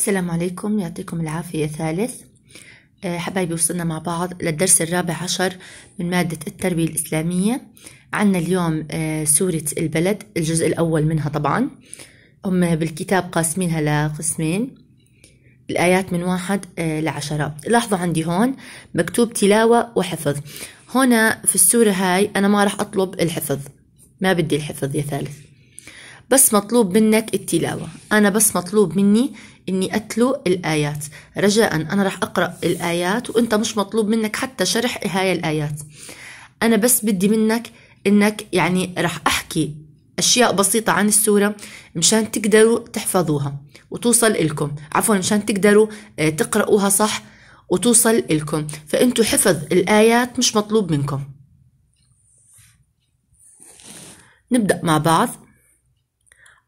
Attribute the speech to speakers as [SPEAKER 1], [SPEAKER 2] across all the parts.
[SPEAKER 1] السلام عليكم يعطيكم العافية ثالث آه، حبايبي وصلنا مع بعض للدرس الرابع عشر من مادة التربية الإسلامية عنا اليوم آه، سورة البلد الجزء الأول منها طبعا هم بالكتاب قاسمينها لقسمين الآيات من واحد آه، لعشرة لاحظوا عندي هون مكتوب تلاوة وحفظ هنا في السورة هاي أنا ما راح أطلب الحفظ ما بدي الحفظ يا ثالث بس مطلوب منك التلاوة أنا بس مطلوب مني إني أتلو الآيات رجاء أنا رح أقرأ الآيات وإنت مش مطلوب منك حتى شرح هاي الآيات أنا بس بدي منك إنك يعني رح أحكي أشياء بسيطة عن السورة مشان تقدروا تحفظوها وتوصل إلكم عفوا مشان تقدروا آه، تقرأوها صح وتوصل إلكم فأنتوا حفظ الآيات مش مطلوب منكم نبدأ مع بعض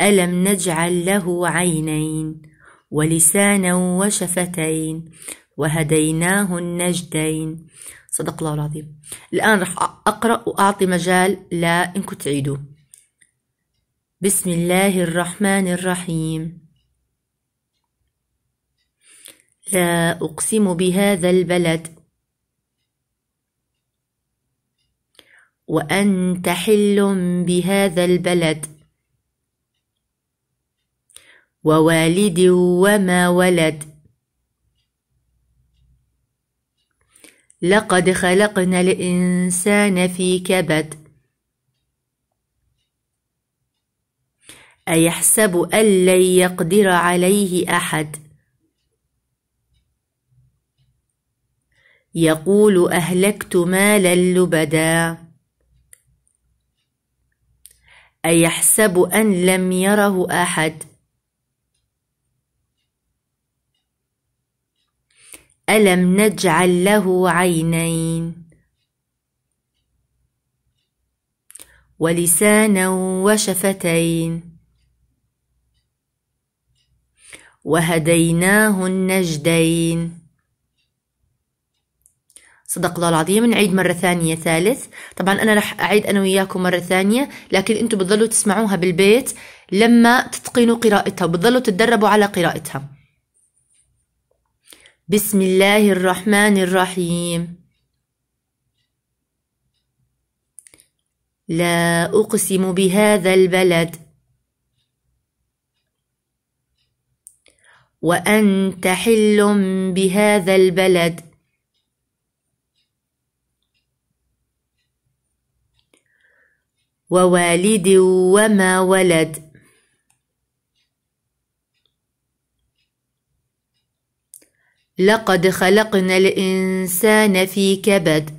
[SPEAKER 1] ألم نجعل له عينين ولسانا وشفتين وهديناه النجدين صدق الله العظيم الآن رح أقرأ وأعطي مجال لا إنكم تعيدوا بسم الله الرحمن الرحيم لا أقسم بهذا البلد وأنت حل بهذا البلد ووالد وما ولد لقد خلقنا الإنسان في كبد أيحسب أن لن يقدر عليه أحد يقول أهلكت مالا لبدا أيحسب أن لم يره أحد ألم نجعل له عينين ولسانا وشفتين وهديناه النجدين صدق الله العظيم نعيد مرة ثانية ثالث طبعا أنا رح أعيد أنا وياكم مرة ثانية لكن أنتوا بتضلوا تسمعوها بالبيت لما تتقنوا قراءتها وبتضلوا تتدربوا على قراءتها بسم الله الرحمن الرحيم لا أقسم بهذا البلد وأنت حل بهذا البلد ووالد وما ولد لقد خلقنا الإنسان في كبد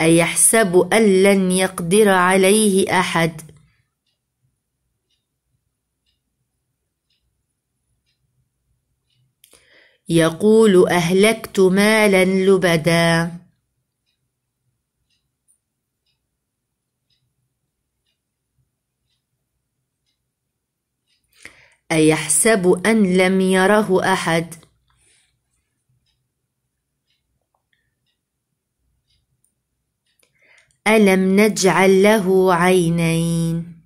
[SPEAKER 1] أيحسب أن لن يقدر عليه أحد يقول أهلكت مالا لبدا أيحسب أن لم يره أحد ألم نجعل له عينين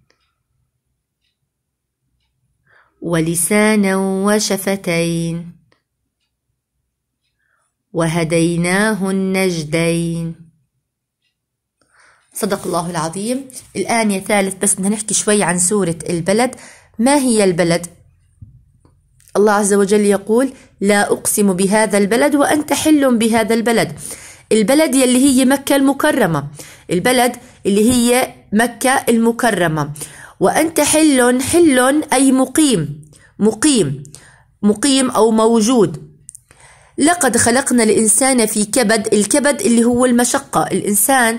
[SPEAKER 1] ولسانا وشفتين وهديناه النجدين صدق الله العظيم الآن يا ثالث بس بدنا نحكي شوي عن سورة البلد ما هي البلد؟ الله عز وجل يقول لا أقسم بهذا البلد وأنت حل بهذا البلد البلد يلي هي مكة المكرمة البلد اللي هي مكة المكرمة وأنت حل حل أي مقيم مقيم مقيم أو موجود لقد خلقنا الإنسان في كبد الكبد اللي هو المشقة الإنسان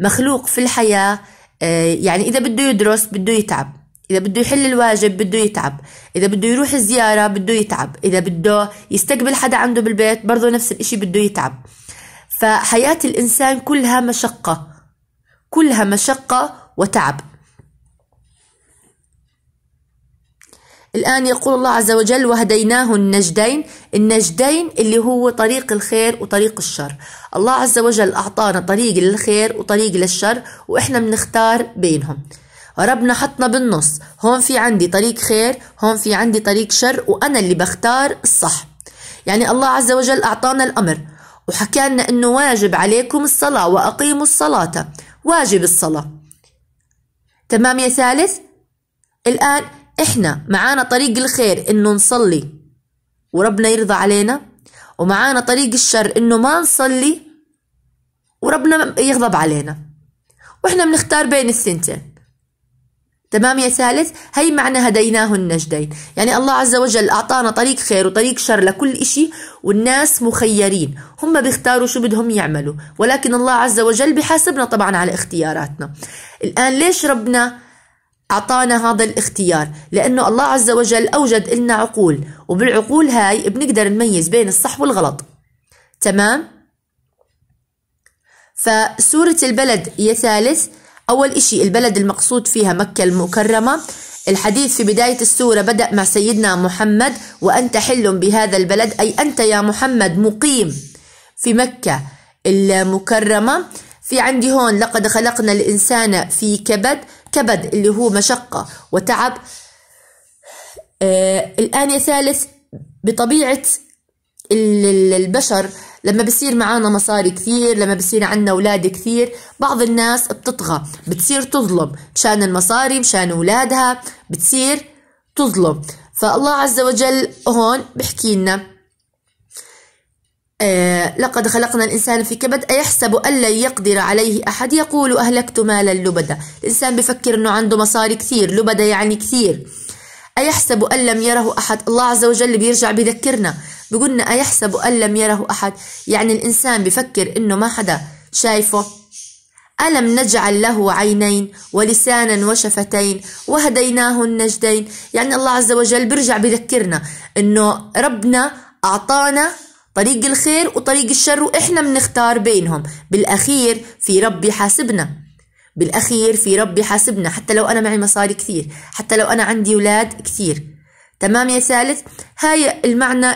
[SPEAKER 1] مخلوق في الحياة آه، يعني إذا بده يدرس بده يتعب إذا بده يحل الواجب بده يتعب إذا بده يروح الزيارة بده يتعب إذا بده يستقبل حدا عنده بالبيت برضه نفس الإشي بده يتعب فحياة الإنسان كلها مشقة كلها مشقة وتعب الآن يقول الله عز وجل وهديناه النجدين النجدين اللي هو طريق الخير وطريق الشر الله عز وجل أعطانا طريق للخير وطريق للشر وإحنا بنختار بينهم ربنا حطنا بالنص هون في عندي طريق خير هون في عندي طريق شر وأنا اللي بختار الصح يعني الله عز وجل أعطانا الأمر وحكى لنا أنه واجب عليكم الصلاة وأقيموا الصلاة واجب الصلاة تمام يا ثالث الآن إحنا معانا طريق الخير إنه نصلي وربنا يرضى علينا ومعانا طريق الشر إنه ما نصلي وربنا يغضب علينا وإحنا بنختار بين الثنتين تمام يا ثالث هي معنى هديناه النجدين يعني الله عز وجل أعطانا طريق خير وطريق شر لكل إشي والناس مخيرين هم بيختاروا شو بدهم يعملوا ولكن الله عز وجل بحاسبنا طبعا على اختياراتنا الآن ليش ربنا أعطانا هذا الاختيار لأنه الله عز وجل أوجد لنا عقول وبالعقول هاي بنقدر نميز بين الصح والغلط تمام؟ فسورة البلد يا ثالث أول إشي البلد المقصود فيها مكة المكرمة الحديث في بداية السورة بدأ مع سيدنا محمد وأنت حل بهذا البلد أي أنت يا محمد مقيم في مكة المكرمة في عندي هون لقد خلقنا الإنسان في كبد كبد اللي هو مشقة وتعب آه الآن يا ثالث بطبيعة البشر لما بصير معانا مصاري كثير لما بصير عنا أولاد كثير بعض الناس بتطغى بتصير تظلم مشان المصاري مشان أولادها بتصير تظلم فالله عز وجل هون بحكي لنا آه لقد خلقنا الإنسان في كبد أيحسب أن لن يقدر عليه أحد يقول أهلكت مالا لبدا الإنسان بفكر أنه عنده مصاري كثير لبدا يعني كثير أيحسب أن لم يره أحد الله عز وجل بيرجع بيذكرنا بيقولنا أيحسب أن لم يره أحد يعني الإنسان بفكر إنه ما حدا شايفه ألم نجعل له عينين ولسانا وشفتين وهديناه النجدين يعني الله عز وجل بيرجع بيذكرنا إنه ربنا أعطانا طريق الخير وطريق الشر وإحنا بنختار بينهم بالأخير في رب يحاسبنا بالأخير في ربي حاسبنا حتى لو أنا معي مصاري كثير حتى لو أنا عندي أولاد كثير تمام يا ثالث هاي المعنى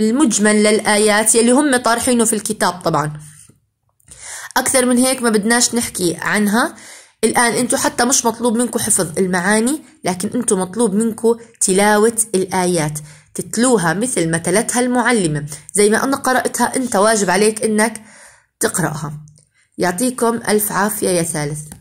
[SPEAKER 1] المجمل للآيات يلي هم طارحينه في الكتاب طبعا أكثر من هيك ما بدناش نحكي عنها الآن أنتم حتى مش مطلوب منكم حفظ المعاني لكن أنتم مطلوب منكم تلاوة الآيات تتلوها مثل ما تلتها المعلمة زي ما أنا قرأتها أنت واجب عليك أنك تقرأها يعطيكم ألف عافية يا ثالث